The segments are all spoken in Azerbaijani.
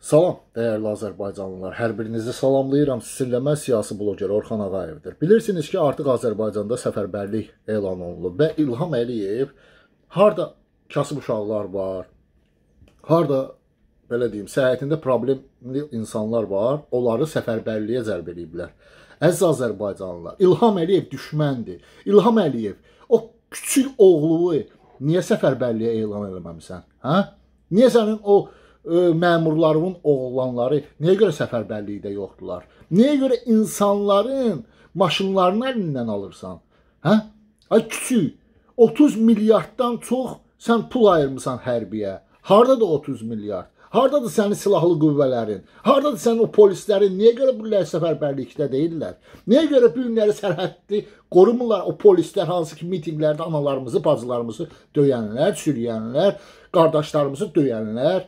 Salam, dəyərli Azərbaycanlılar. Hər birinizi salamlayıram. Sizinləmə siyasi bloqer Orxan Ağayevdir. Bilirsiniz ki, artıq Azərbaycanda səfərbərlik elan olunub və İlham Əliyev harda kasıb uşaqlar var, harda belə deyim, səhhətində problemli insanlar var, onları səfərbərliyə cəlb eləyiblər. Əziz Azərbaycanlılar, İlham Əliyev düşməndir. İlham Əliyev o kiçik oğlunu niyə səfərbərliyə elan eləməmisən? Hə? Niyə sənin o məmurların oğlanları niyə görə səfərbərlikdə yoxdular? Niyə görə insanların maşınlarını əlindən alırsan? Hə? Ay kiçik, 30 milyarddan çox sən pul ayırmısan hərbiyə. Hardadır 30 milyard? Hardadır sənin silahlı qüvvələrin? Hardadır sənin o polislərin? Niyə görə bu günləri səfərbərlikdə deyirlər? Niyə görə bu günləri sərhəddi qorumurlar o polislər hansı ki mitinqlərdə analarımızı, bacılarımızı döyənlər, sürüyənlər, qardaşlarımızı döyənlər?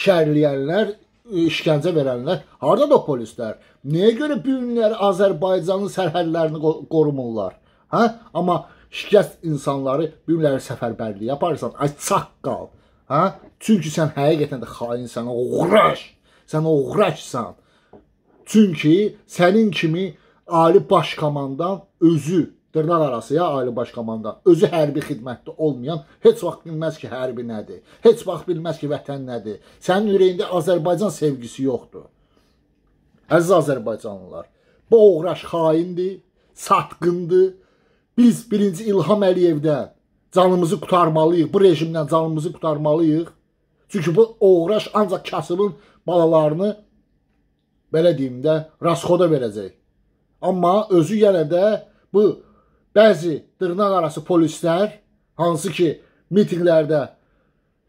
şərləyənlər, e, işgəncə verənlər, hardadır o polislər? Nəyə görə bu günlər Azərbaycanın sərhədlərini qorumurlar? Hə? Amma şikəst insanları bu günləri səfərbərliyə aparırsan, ay çaqqal. Hə? Çünki sən həqiqətən də xainsən, oğraş. Sən oğraşsan. Çünki sənin kimi ali baş komandan özü Dırnar arası ya ailə baş komanda. Özü hərbi xidmətdə olmayan heç vaxt bilməz ki, hərbi nədir. Heç vaxt bilməz ki, vətən nədir. Sənin ürəyində Azərbaycan sevgisi yoxdur. Əziz Azərbaycanlılar, bu oğraş xaindir, satqındır. Biz birinci İlham Əliyevdən canımızı qurtarmalıyıq. Bu rejimdən canımızı qurtarmalıyıq. Çünki bu oğraş ancaq kasılın balalarını belə deyim də, rasxoda verəcək. Amma özü yenə də bu bəzi dırnaq arası polislər, hansı ki, mitinqlərdə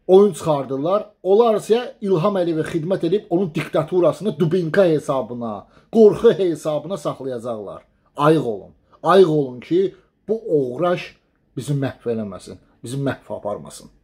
oyun çıxardırlar. Onlar isə İlham Əliyevə xidmət edib onun diktaturasını Dubinka hesabına, qorxu hesabına saxlayacaqlar. Ayıq olun. Ayıq olun ki, bu oğraş bizi məhv eləməsin, bizi məhv aparmasın.